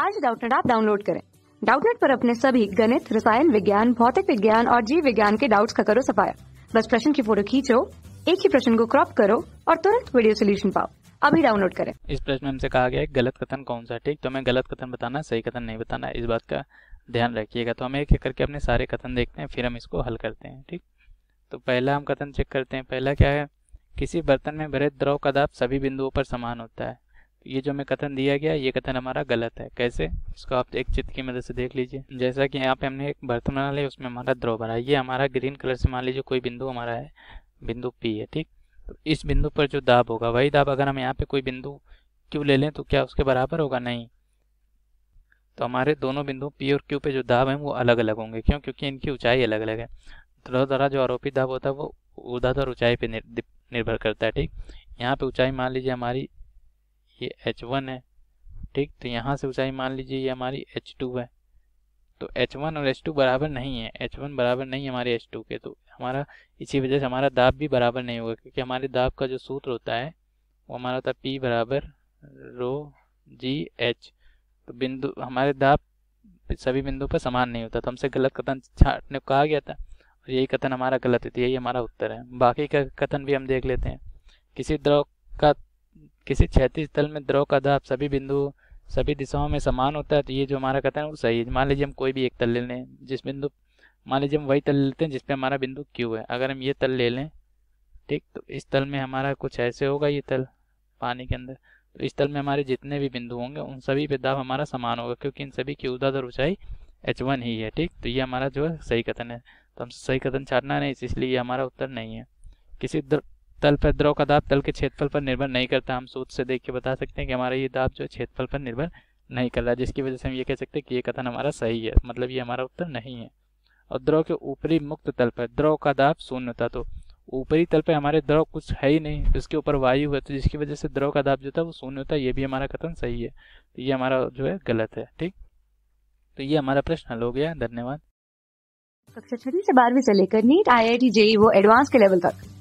आज डाउटनेट आप डाउनलोड करें डाउटनेट पर अपने सभी गणित रसायन विज्ञान भौतिक विज्ञान और जीव विज्ञान के डाउट्स का करो सफाया बस प्रश्न की फोटो खींचो एक ही प्रश्न को क्रॉप करो और तुरंत वीडियो सोल्यूशन पाओ अभी डाउनलोड करें इस प्रश्न में हमसे कहा गया है गलत कथन कौन सा ठीक तो हमें गलत कथन बताना सही कथन नहीं बताना इस बात का ध्यान रखिएगा तो हम एक एक करके अपने सारे कथन देखते हैं फिर हम इसको हल करते हैं ठीक तो पहला हम कथन चेक करते हैं पहला क्या है किसी बर्तन में भरे द्रव का दाब सभी बिंदुओं पर समान होता है ये जो हमें कथन दिया गया ये कथन हमारा गलत है कैसे इसको आप एक चित्र की मदद से देख लीजिए जैसा कि यहाँ पे हमने एक बर्तन बना लिया उसमें हमारा द्रव भरा ये हमारा ग्रीन कलर से मान लीजिए कोई बिंदु हमारा है बिंदु पी है ठीक तो इस बिंदु पर जो दाब होगा वही दाब अगर हम यहाँ पे कोई बिंदु क्यू ले लें तो क्या उसके बराबर होगा नहीं तो हमारे दोनों बिंदु पी और क्यू पे जो दाब है वो अलग अलग होंगे क्यों क्योंकि इनकी ऊंचाई अलग अलग है द्रव द्वारा जो आरोपित दाब होता है वो ऊर्धाधर ऊंचाई पे निर्भर करता है ठीक यहाँ पे ऊंचाई मान लीजिए हमारी ये एच वन है ठीक तो यहाँ से ऊंचाई मान लीजिए ये हमारी एच टू है तो एच वन और एच टू बराबर नहीं है एच वन बराबर नहीं है हमारे एच टू के तो हमारा इसी वजह से हमारा दाब भी बराबर नहीं होगा क्योंकि हमारे दाब का जो सूत्र होता है वो हमारा होता है पी बराबर रो जी एच तो बिंदु हमारे दाब सभी बिंदुओं पर समान नहीं होता तो हमसे गलत कथन छाटने कहा गया था और यही कथन हमारा गलत है तो यही हमारा उत्तर है बाकी का कथन भी हम देख लेते हैं किसी द्रव का किसी क्षेत्रीय तल में द्रव का दाब सभी बिंदु सभी दिशाओं में समान होता है तो ये जो हमारा कथन है वो सही है मान लीजिए हम कोई भी एक तल ले लें जिस बिंदु मान लीजिए हम वही तल लेते हैं जिसपे हमारा बिंदु क्यू है अगर हम ये तल ले लें ठीक तो इस तल में हमारा कुछ ऐसे होगा ये तल पानी के अंदर तो इस तल में हमारे जितने भी बिंदु होंगे उन सभी पे दाब हमारा समान होगा क्योंकि इन सभी की उदाधर ऊंचाई एच वन ही है ठीक तो ये हमारा जो है सही कथन है तो हम सही कथन छाटना नहीं इसलिए ये हमारा उत्तर नहीं है किसी तल पर द्रव का दाब तल के क्षेत्रफल पर निर्भर नहीं करता हम सूत्र से देख के बता सकते हैं कि हमारा ये दाब जो क्षेत्रफल पर निर्भर नहीं कर रहा जिसकी वजह से हम ये कह सकते हैं कि ये कथन हमारा सही है मतलब ये हमारा उत्तर नहीं है और द्रव के ऊपरी मुक्त तल पर द्रव का दाब शून्य था तो ऊपरी तल पर हमारे द्रव कुछ है ही नहीं उसके ऊपर वायु है तो जिसकी वजह से द्रव का दाब जो था वो शून्य होता है ये भी हमारा कथन सही है तो ये हमारा जो है गलत है ठीक तो ये हमारा प्रश्न हल हो गया धन्यवाद कक्षा छठी से बारहवीं से लेकर NEET I I T JEE वो एडवांस के लेवल तक